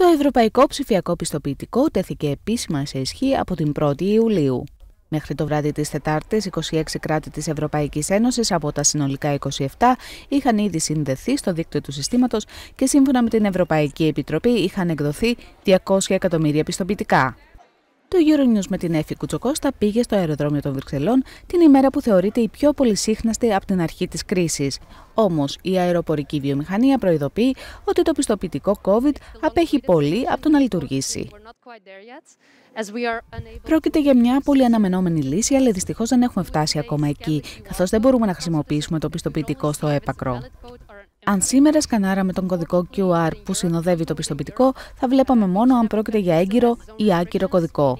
Το Ευρωπαϊκό Ψηφιακό Πιστοποιητικό τέθηκε επίσημα σε ισχύ από την 1η Ιουλίου. Μέχρι το βράδυ της Τετάρτης, 26 κράτη της Ευρωπαϊκής Ένωσης από τα συνολικά 27 είχαν ήδη συνδεθεί στο δίκτυο του συστήματος και σύμφωνα με την Ευρωπαϊκή Επιτροπή είχαν εκδοθεί 200 εκατομμύρια πιστοποιητικά. Το Euronews με την Εφη Κουτσοκώστα πήγε στο αεροδρόμιο των Βρυξελών την ημέρα που θεωρείται η πιο πολυσύχναστη από την αρχή της κρίσης. Όμως, η αεροπορική βιομηχανία προειδοποιεί ότι το πιστοποιητικό COVID απέχει πολύ από το να λειτουργήσει. Πρόκειται για μια πολύ αναμενόμενη λύση, αλλά δυστυχώς δεν έχουμε φτάσει ακόμα εκεί, καθώς δεν μπορούμε να χρησιμοποιήσουμε το πιστοποιητικό στο έπακρο. Αν σήμερα σκανάραμε τον κωδικό QR που συνοδεύει το πιστοποιητικό, θα βλέπαμε μόνο αν πρόκειται για έγκυρο ή άκυρο κωδικό.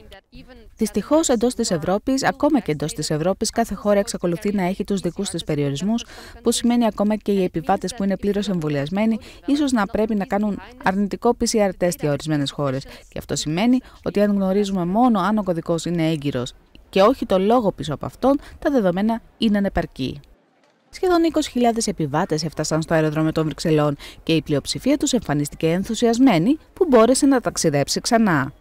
Δυστυχώς, εντός της Ευρώπης, ακόμα και εντός της Ευρώπης, κάθε χώρα εξακολουθεί να έχει τους δικούς της περιορισμούς, που σημαίνει ακόμα και οι επιβάτες που είναι πλήρως εμβολιασμένοι, ίσως να πρέπει να κάνουν αρνητικό PCR test για ορισμένες χώρες. Και αυτό σημαίνει ότι αν γνωρίζουμε μόνο αν ο κωδικός είναι έγκυρος και όχι το λόγο πίσω από αυτόν, τα δεδομένα είναι ανεπαρκή. Σχεδόν 20.000 επιβάτες έφτασαν στο αεροδρόμιο των Βρυξελών και η πλειοψηφία τους εμφανίστηκε ενθουσιασμένη που μπόρεσε να ταξιδέψει ξανά.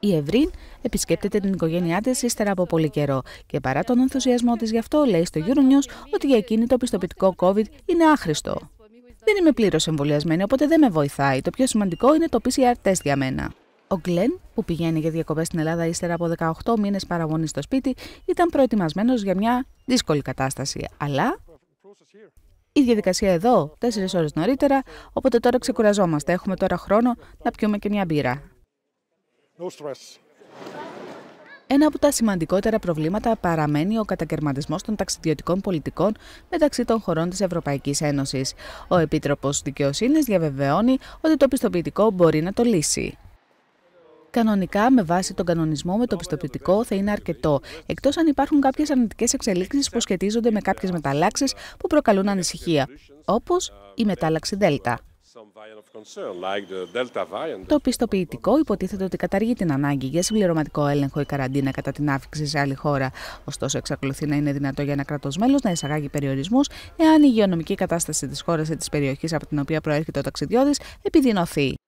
Η Ευρύν επισκέπτεται την οικογένειά της ύστερα από πολύ καιρό και παρά τον ενθουσιασμό της γι' αυτό λέει στο Euronews ότι για εκείνη το πιστοποιητικό COVID είναι άχρηστο. Δεν είμαι πλήρως εμβολιασμένη, οπότε δεν με βοηθάει. Το πιο σημαντικό είναι το PCR test για μένα. Ο Γκλέν, που πηγαίνει για διακοπές στην Ελλάδα ύστερα από 18 μήνες παραμονή στο σπίτι, ήταν προετοιμασμένος για μια δύσκολη κατάσταση. Αλλά η διαδικασία εδώ, τέσσερις ώρες νωρίτερα, οπότε τώρα ξεκουραζόμαστε. Έχουμε τώρα χρόνο να πιούμε και μια μπύρα. No Ένα από τα σημαντικότερα προβλήματα παραμένει ο κατακαιρματισμός των ταξιδιωτικών πολιτικών μεταξύ των χωρών της Ευρωπαϊκής Ένωσης. Ο Επίτροπος Δικαιοσύνης διαβεβαιώνει ότι το πιστοποιητικό μπορεί να το λύσει. Κανονικά, με βάση τον κανονισμό με το πιστοποιητικό, θα είναι αρκετό. Εκτός αν υπάρχουν κάποιες αρνητικές εξελίξεις που σχετίζονται με κάποιες μεταλλάξεις που προκαλούν ανησυχία, όπως η μετάλλαξη Δέλτα. Το πιστοποιητικό υποτίθεται ότι καταργεί την ανάγκη για συμπληρωματικό έλεγχο ή καραντίνα κατά την άφηξη σε άλλη χώρα. Ωστόσο, εξακολουθεί να είναι δυνατό για ένα κράτος μέλος να εισαγάγει περιορισμούς εάν η υγειονομική κατάσταση της χώρας ή της περιοχής από την οποία προέρχεται ο ταξιδιώτης επιδεινωθεί.